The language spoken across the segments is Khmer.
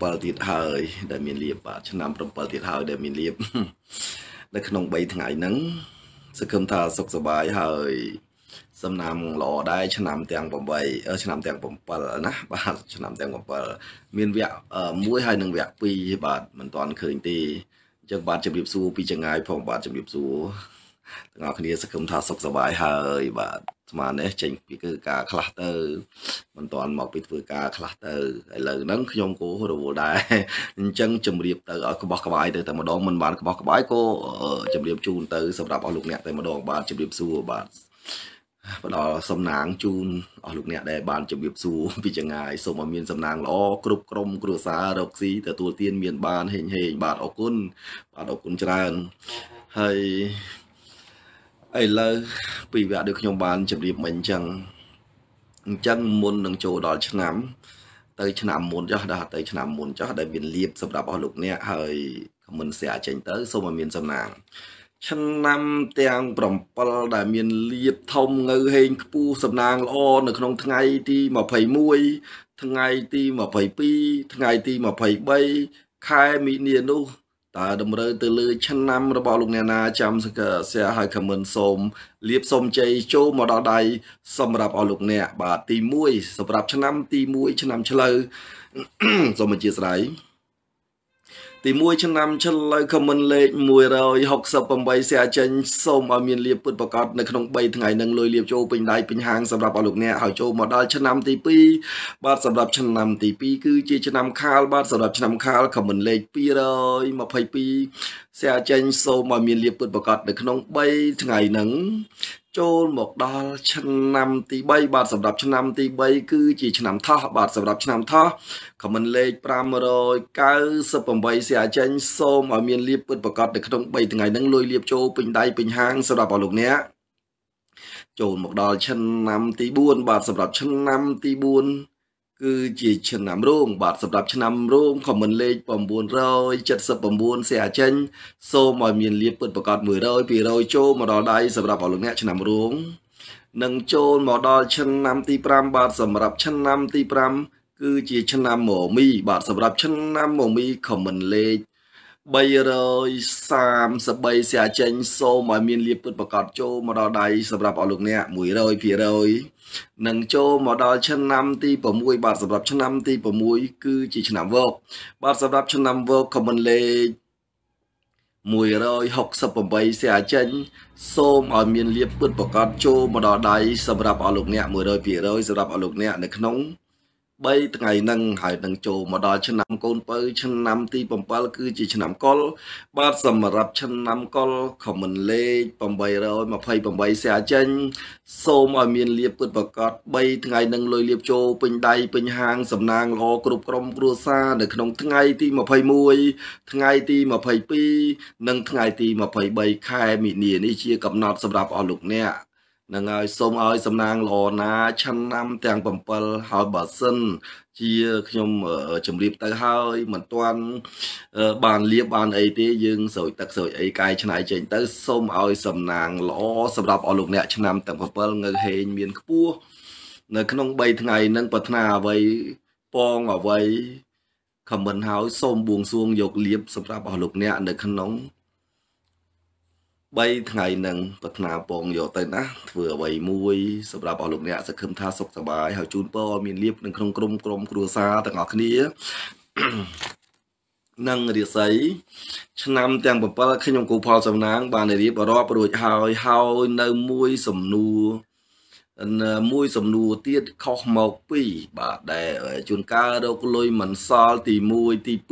7ទៀតហើយដែលមានលៀបបាទឆ្នាំ7ទៀតហើយដែលមានលៀបនៅក្នុង3ថ្ងៃហ្នឹងសង្ឃឹមថាសុខសប្បាយហើយសំណាមល្អដែរឆ្នាំទាំង8ឆ្នាំទាំង7ណាបាទឆ្នាំទាំង7មានវគ្គ1ហើយនិងវគ្គ2បាទមិនទាន់ឃើញទេអញ្ចឹងបាទជម្រាបសួរពីចងាយផងបាទជម្រាបសួរទាំងអស់គ្នាសង្ឃឹមថាសុខសប្បាយហើយបាទស្មាននេះចេញពីគឺការខ្លះទៅមិនតាន់មកពីធ្វើការខ្លះទៅឥឡូវហ្នឹងខ្ញុំក៏រវល់ដែរអញ្ចឹងជំរាបទៅឲ្យក្បោះក្បាយទៅតែម្ដងមិនបានក្បោះក្បាយក៏ជំរាបជូនទៅសម្រាប់អស់លោកអ្នកតែម្ដង បាទជំរាបសួរបាទផ្ដល់សំណាងជូនអស់លោកអ្នកដែលបានជម្រាបសួរពីចងាយសូមឲ្យមានសំណាងល្អគ្រប់ក្រុមគ្រួសាររកស៊ីទទួលទានមាន បានហេងហេងបាទអរគុណបាទអរគុណច្រើនហើយឥឡូវពីវគ្គដូចខ្ញុំបានជម្រាបមិញអញ្ចឹងអញ្ចឹងមុននឹងចូលដល់ឆ្នាំ ទៅ ឆ្នាំមុនចោះដល់ទៅឆ្នាំមុនចោះដែលមានលៀបសម្រាប់អស់លោកអ្នកហើយខមមិនសែចេញទៅសូមឲ្យមាន សំណាងឆ្នាំទាំង7ដែលមានលៀបធំងើហេងខ្ពស់សំណាងល្អនៅក្នុង ថ្ងៃទី21ថ្ងៃទី22ថ្ងៃទី23ខែមីនានោះតើតម្រូវទៅលើឆ្នាំរបស់លោកអ្នកណាចាំសង្កេត share ហើយ comment សូមលាបសូមជ័យចូលមកដល់ដៃសម្រាប់អស់លោកអ្នកបាទទី1សម្រាប់ឆ្នាំទី1ឆ្នាំឆ្លូវសូមអធិស្ឋានទី1ឆ្នាំឆ្លូវខមមិនលេខ168សៀចេញសូមឲ្យមានលៀបពុតប្រកាសនៅក្នុង3ថ្ងៃនឹងលុយលៀបចូលពេញដៃពេញហាងសម្រាប់អស់លោកអ្នកហើយចូលមកដល់ឆ្នាំទី2បាទសម្រាប់ឆ្នាំទី2គឺជាឆ្នាំខាលបាទសម្រាប់ឆ្នាំខាលខមមិនលេខ222សៀចេញសូមឲ្យមានលៀបពុតប្រកាសនៅក្នុង3ថ្ងៃហ្នឹងចូលមកដល់ឆ្នាំទី3បាទសម្រាប់ឆ្នាំទី3គឺជាឆ្នាំថោះបាទសម្រាប់ឆ្នាំថោះខមមិនលេខ598សៀចេញសូមឲ្យមានលៀបពុតប្រកាសនៅក្នុង3ថ្ងៃហ្នឹងលុយលៀបចូលពេញដៃពេញហាងសម្រាប់ឲ្យលោកអ្នកចូលមកដល់ឆ្នាំទី4បាទសម្រាប់ឆ្នាំទី4គឺជា ឆ្នាំរោងបាទសម្រាប់ឆ្នាំរោងខមមិនលេខ979សេអាចេញសូមឲ្យមានលៀបពិតប្រកប100 200ចូលមកដល់ដៃសម្រាប់អលោកអ្នកឆ្នាំរោងនិងចូលមកដល់ឆ្នាំទី5បាទសម្រាប់ឆ្នាំទី5គឺជាឆ្នាំមមីបាទសម្រាប់ឆ្នាំមមីខមមិនលេខ333សៀចេញសូមឲ្យមានលៀបពិតប្រកបចូលមកដល់ដៃសម្រាប់អស់លោកអ្នក100%និងចូលមកដល់ឆ្នាំ ទី6បាទសម្រាប់ឆ្នាំទី6គឺជាឆ្នាំវកបាទសម្រាប់ ឆ្នាំវក common លេខ168សៀចេញសូមឲ្យមានលៀបពិតប្រកបចូលមកដល់ដៃសម្រាប់អស់លោកអ្នក100%សម្រាប់អស់លោកអ្នកនៅក្នុង3ថ្ងៃហ្នឹងហើយនឹងចូលមកដល់ឆ្នាំកូនពៅឆ្នាំទី7គឺជាឆ្នាំកុលបាទសម្រាប់ឆ្នាំកុល comment លេខ828សាចេញសូមឲ្យមានលៀបពិតប្រកប3ថ្ងៃនឹងលុយលៀបចូលពេញដៃពេញហាងសំណាងល្អគ្រប់ក្រុមគ្រួសារនៅក្នុងថ្ងៃទី21ថ្ងៃទី22និងថ្ងៃទី23ខែមីនានេះជាកំណត់សម្រាប់អស់លោកអ្នកនឹងហើយសូមឲ្យសំណាងល្អណាឆ្នាំទាំង7ហើយបើសិនជាខ្ញុំជម្រាបទៅហើយមិនទាន់បានលៀបបានអីទេយើងស្រោចទឹកស្រោចអីកាយឆ្នៃចេញ ទៅសូមឲ្យសំណាងល្អសម្រាប់អស់លោកអ្នកឆ្នាំទាំង7ងើហេង មាន ខ្ពស់នៅក្នុង3ថ្ងៃនឹងប្រាថ្នាអ្វីបងអ្វីខមមិនហើយសូមបួងសួងយកលៀបសម្រាប់អស់លោកអ្នកនៅក្នុង3ថ្ងៃនឹងប្រាថ្នាពងយកទៅណាធ្វើអ្វីមួយសម្រាប់អស់លោកអ្នកសង្ឃឹមថាសុខសប្បាយហើយជូនពរមានលៀបនឹងក្នុងក្រុមក្រុមគ្រួសារទាំងអស់គ្នានិងរាសី ឆ្នាំទាំង7ខ្ញុំគូផលសំណាងបានរៀបរាប់រួចហើយហើយនៅមួយសំណួរមួយសំណួរទៀតខុសមក2បាទដែលជួនកាលរកលុយមិនសល់ទី1ទី2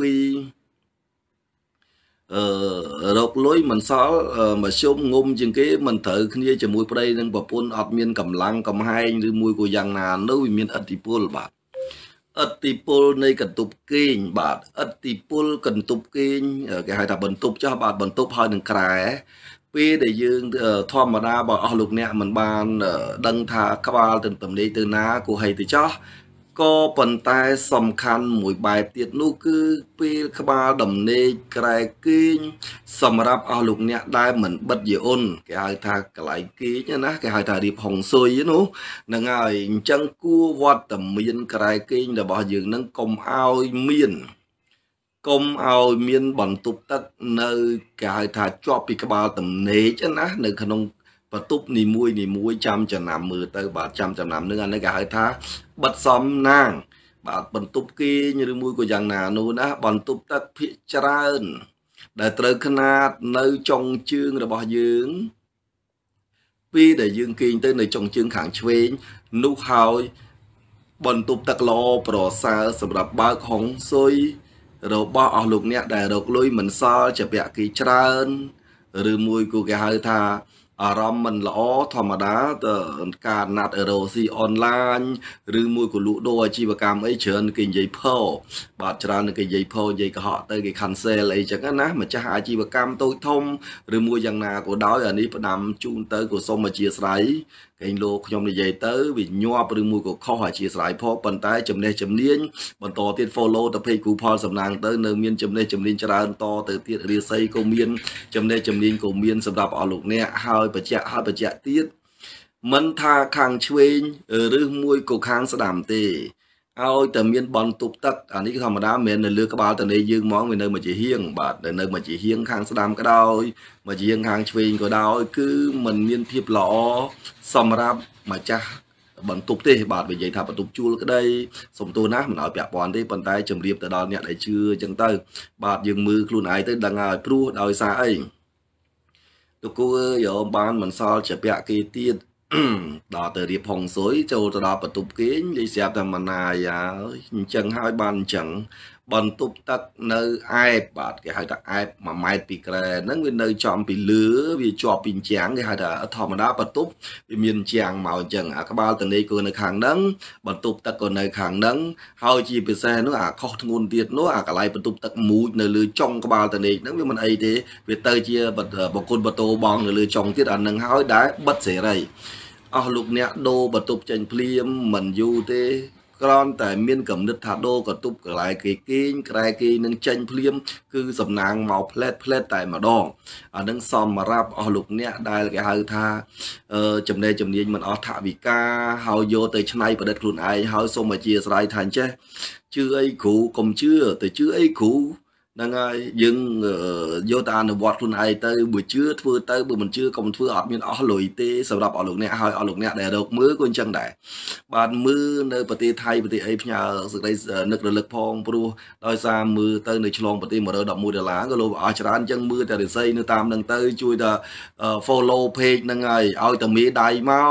អឺរកលុយមិនសល់មធ្យមងុំជាងគេមិនត្រូវគ្នាជាមួយប្តីនិងប្រពន្ធអត់មានកម្លាំងកំហែងឬមួយក៏យ៉ាងណា នៅវាមានអតិពលបាទអតិពលនៃកន្ទប់គេងបាទអតិពលកន្ទប់គេងគេហៅថាបន្ទប់ចាស់បាទបន្ទប់ហើយនឹងក្រែពេលដែលយើងធម្មតាបើអស់លោកអ្នកមិនបាន ដឹងថាក្បាលទន្ទឹមនេះទៅណាគូហីទៅចោះក៏ប៉ុន្តែសំខាន់មួយបែបទៀតនោះគឺពេលក្បាលដំណេកក្រែគេងសម្រាប់អស់លោកអ្នកដែលមិនបិទយីអ៊ុនគេហៅថាកន្លែងគេងណាគេហៅថារៀបហុងស៊ុយនោះហ្នឹងហើយអញ្ចឹងគួរវត្តមាន ក្រែគេងរបស់យើងនឹងកុំឲ្យមាន កុំឲ្យមាន បន្ទប់ទឹកនៅគេហៅថាជាប់ពីក្បាលដំណេកណានៅ ក្នុងបន្ទប់នីមួយនីមួយចាំចំណាំមើលទៅបាទចាំចំណាំនឹងអានេះគេហៅថាបិទសំណាងបាទបន្ទប់គេងឬមួយក៏យ៉ាងណានោះណាបន្ទប់ទឹកភាកច្រើន ដែលត្រូវຂະណាតនៅចុងជើងរបស់យើងពេលដែលយើងគេងទៅ នៅចុងជើងខាងឆ្វេងនោះហើយបន្ទប់ទឹកល្អប្រសើរសម្រាប់បើកហុងស៊ុយរបស់អស់លោកអ្នកដែលរកលុយមិនសល់ជាពាក់គេច្រើន ឬមួយគូគេហៅថាអារម្មណ៍មិនល្អធម្មតាទៅការណាត់អេរ៉ូស៊ីអនឡាញឬមួយក៏លក់ដូរអាជីវកម្មអីច្រើនគេនិយាយផោបាទច្រើនគេនិយាយផោនិយាយកុហកទៅគេ cancel អីចឹងណាម្ចាស់អាជីវកម្មតូចធំឬមួយយ៉ាងណាក៏ដោយអានេះផ្ដាំជូនទៅក៏សូមអធិស្ឋានគេលោកខ្ញុំនិយាយទៅវាញាប់ឬមួយក៏ខុសអធិស្ឋានផងប៉ុន្តែចំណេះចំណាញបន្តទៀត follow ទៅ page គ្រូផលសំណាងទៅនៅមានចំណេះចំណាញច្រើនតទៅទៀតរាសីក៏មានចំណេះចំណាញក៏មានសម្រាប់អស់លោកអ្នកហើយបញ្ជាក់ហើយបញ្ជាក់ទៀតមិនថាខាងឆ្វេងឬមួយក៏ខាងស្ដាំទេឲ្យតែមានបនទប់ទឹកអានេះគឺធម្មតាមិននៅលើក្បាលតនេយើងហ្មងវានៅមួយជាហៀងបាទនៅមួយជាហៀងខាងស្ដាំក៏ដោយមួយជាហៀងខាងឆ្វេងក៏ដោយ គឺมันមានភាពល្អសម្រាប់ម្ចាស់បន្ទប់ទេបាទនិយាយថាបន្ទប់ជួលក្តីសំទោសណាស់មិនឲ្យពាក់ព័ន្ធទេប៉ុន្តែជម្រាបទៅដល់អ្នកដែលជឿអញ្ចឹងទៅបាទយើងមើលខ្លួនឯងទៅដឹងហើយព្រោះដោយសារអីលោកគូយកបានមិនសល់ជាពាក់គេទៀតដល់ទៅរៀបហុងស៊ុយចូលទៅដល់បន្ទប់គេងនិយាយស្រាប់តែម៉ណាយហើយអញ្ចឹងហើយបានអញ្ចឹងបន្ទប់ទឹកនៅអែបបាទគេហៅថាអែប1ម៉ែត្រពីក្រែហ្នឹងវានៅចំពីលឿវាជាប់ពីជញ្ជាំងគេហៅថាធម្មតាបន្ទប់វាមានជញ្ជាំងមកអញ្ចឹងអាក្បាលទនេក៏នៅខាងហ្នឹងបន្ទប់ទឹកក៏នៅខាងហ្នឹងហើយជាពិសេសនោះអាខុសធ្ងន់ទៀតនោះអាកន្លែងបន្ទប់ទឹកមូចនៅលើចុងក្បាលទនេហ្នឹងវាមិនអីទេ វាទៅជាបង្គន់បតោបងនៅលើចុងទៀតអាហ្នឹងហើយដែរបិទសេរីអស់លោកអ្នកដូរបន្ទប់ចេញភ្លាមមិនយូរទេគ្រាន់តែមានកំណត់ថាដូរកតុបកន្លែងគេគេងក្រែគេនឹងចេញភ្លាមគឺសំណាងមកផ្លែតផ្លែតតែម្ដងអានឹងសំរាប់អស់លោកអ្នកដែលគេហៅថាចំណេះជំនាញមិនអស់ថាវិការហើយយកទៅឆ្នៃប្រឌិតខ្លួនឯងហើយសូមអធិស្ឋានថាអញ្ចេះជឿអីគ្រូកុំជឿទៅជឿអីគ្រូហ្នឹងហើយយើងយកតែអនុវត្តខ្លួនឯងទៅបើជឿធ្វើទៅបើមិនជឿក៏មិនធ្វើអត់មានអស់លុយទេសម្រាប់អស់លោកអ្នកហើយអស់លោកអ្នកដែលរកមើលក៏អញ្ចឹងដែរបាទមើលនៅប្រទេសថៃប្រទេសអីផ្ញើសេចក្តីនឹករលឹកផង ព្រោះដោយសារមើលទៅនៅឆ្លងប្រទេស111ដុល្លារក៏លោអស់ច្រើនអញ្ចឹងមើលតែរិស័យនៅតាមហ្នឹងទៅ ជួយតែ follow page ហ្នឹងហើយឲ្យតែមេដៃមក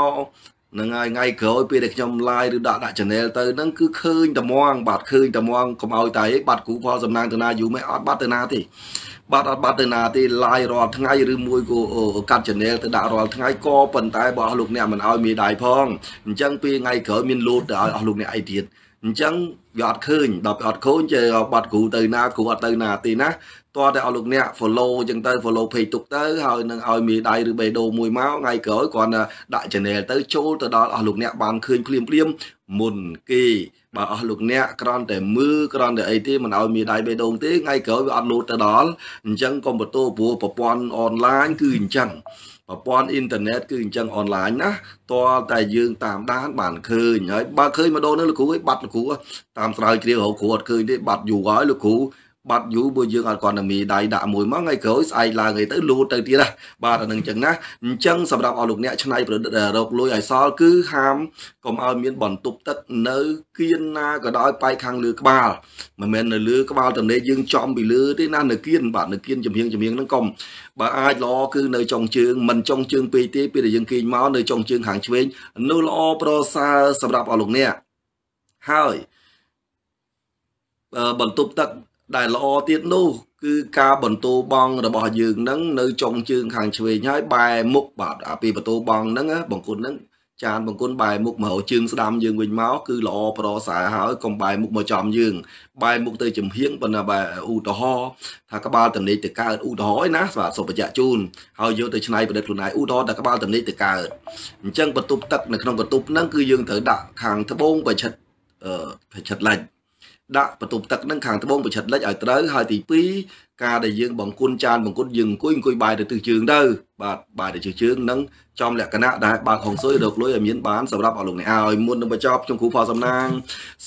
នឹងហើយថ្ងៃក្រោយពេលដែលខ្ញុំ live ឬដាក់ដាក់ channel ទៅហ្នឹងគឺឃើញតែមង បាទឃើញតែមងកុំឲ្យតែឯងបាត់គ្រូផលសំណាងទៅណាយូរមិនអត់បាត់ទៅណាទេបាត់អត់បាត់ទៅណាទេ live រាល់ថ្ងៃឬមួយក៏កាត់ channel ទៅដាក់រាល់ថ្ងៃក៏ប៉ុន្តែបើអស់លោកអ្នកមិនឲ្យមានដៃផងអញ្ចឹងពេលថ្ងៃក្រោយមានលោតទៅឲ្យអស់លោកអ្នកឯទៀតអញ្ចឹងវាអត់ឃើញដល់អត់ឃើញជាបាត់គ្រូទៅណាគ្រូអត់ទៅណាទេណាតោះតែអស់លោកអ្នក follow អញ្ចឹងទៅ follow page ទុកទៅហើយនឹងឲ្យមេដៃឬបេដូមួយមកថ្ងៃក្រោយគ្រាន់តែដាក់ channel ទៅចូលទៅដល់អស់លោកអ្នកបានឃើញភ្លាមភ្លាមមុនគេបើអស់លោកអ្នកក្រាន់តែមើលក្រាន់តែអីទេមិនឲ្យមេដៃបេដូងទេថ្ងៃក្រោយវាអត់លូតទៅដល់អញ្ចឹងកុំបន្ទោព្រោះប្រព័ន្ធអនឡាញគឺអញ្ចឹងប្រព័ន្ធអ៊ីនធឺណិតគឺអញ្ចឹងអនឡាញណាតើតែយើង តាមដាន បានឃើញហើយបើឃើញម្ដងនោះលោកគ្រូឯងបាត់លោកគ្រូតាមស្រាវជ្រាវរកគ្រូអត់ឃើញទេបាត់យូរហើយលោកគ្រូបាត់យូរបើយើងអត់គាត់តែមីដៃដាក់មួយមកថ្ងៃក្រោយស្អែកឡើងឯទៅលូតទៅទៀតណាបាទអានឹងចឹងណាអញ្ចឹងសម្រាប់អស់លោកអ្នកឆ្នៃប្រឌិតរកលុយឲ្យសល់គឺហាមកុំឲ្យមានបន្ទប់ទឹក នៅគៀនណាក៏ដោយប៉ែកខាងលើក្បាលមិនមែននៅលើក្បាលទន្លេយើងចំពីលើទេណានៅគៀនបាទនៅគៀនចំហៀងចំហៀងហ្នឹងកុំបើអាចល្អគឺនៅចុងជើងមិនចុងជើងពេកទេពេលដែលយើងគេងមកនៅចុងជើងខាងឆ្វេងនោះល្អប្រសើរសម្រាប់អស់លោកអ្នកហើយបន្ទប់ទឹកដែលល្អទៀតនោះ គឺការបន្ទោបងរបស់យើងនឹងនៅចុងជើងខាងឆ្វេងហើយបែរមុខបាទអាពីបន្ទោបងហ្នឹងបង្គន់ហ្នឹងចានបង្គន់បែរមុខមករកជើងស្ដាំយើងវិញមកគឺល្អប្រសើរហើយកុំបែរមុខមកចំយើងបែរមុខទៅចំហៀងប៉ុន្តែបែឧទាហរណ៍ថាក្បាលតំណេកទៅកើតឧទាហរណ៍ឯណាស្វាសុបច្ចៈជូនហើយយកទៅឆ្នៃប្រឌិតខ្លួនឯងឧទាហរណ៍ថាក្បាលតំណេកទៅកើតអញ្ចឹងបន្ទប់ទឹកនៅក្នុងបន្ទប់ហ្នឹងគឺយើងត្រូវដាក់ខាងត្បូងបិឈិតបិឈិតលិចដាក់បន្ទប់ទឹកនឹងខាងត្បូងប្រឆិតលិចឲ្យត្រូវហើយទី2ការដែលយើងបង្គន់ចានបង្គន់យើងអង្គុយអង្គុយបាយទៅទិសជើងទៅបាទបាយទៅទិសជើងនឹងចំលក្ខណៈដែលបើកហុងស៊ុយរកលុយឲ្យមានបានសម្រាប់អស់លោកអ្នកឲ្យមុននឹងបញ្ចប់ខ្ញុំគ្រូផលសំណាង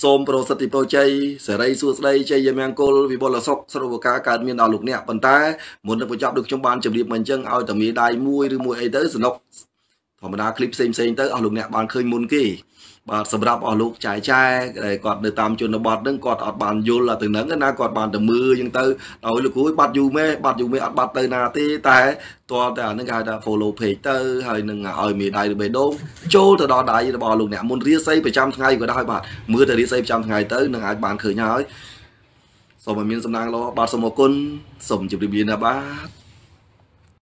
សូមប្រសិទ្ធិពរជ័យសេរីសួស្តីជ័យយមង្គលវិបុលសុខសរុបការកើតមានដល់លោកអ្នកប៉ុន្តែមុននឹងបញ្ចប់ដូចខ្ញុំបានជម្រាបមកអញ្ចឹងឲ្យតែមានដៃមួយឬមួយអីទៅសនុកធម្មតាឃ្លីបផ្សេងៗទៅអស់លោកអ្នកបានឃើញមុនគេបាទសម្រាប់អស់លោកចាយចែដែលគាត់នៅតាមជនបទហ្នឹងគាត់អត់បានយល់ទៅហ្នឹងណាគាត់បានតែមើលអញ្ចឹងទៅឲ្យលោកគ្រូបាត់យូរមែបាត់យូរមែអត់បាត់ទៅណាទេ តែតរតែអាហ្នឹងគេហៅថា follow page ទៅហើយនឹងឲ្យមេដៃរបេដងចូលទៅដល់ដៃរបស់លោកអ្នកមុនរៀស័យប្រចាំថ្ងៃក៏ដែរបាទមើលតែរៀស័យប្រចាំថ្ងៃទៅនឹងអាចបានឃើញហើយសូមឲ្យមានសំណាងល្អបាទសូមអរគុណសូមជម្រាបលាណាបាទ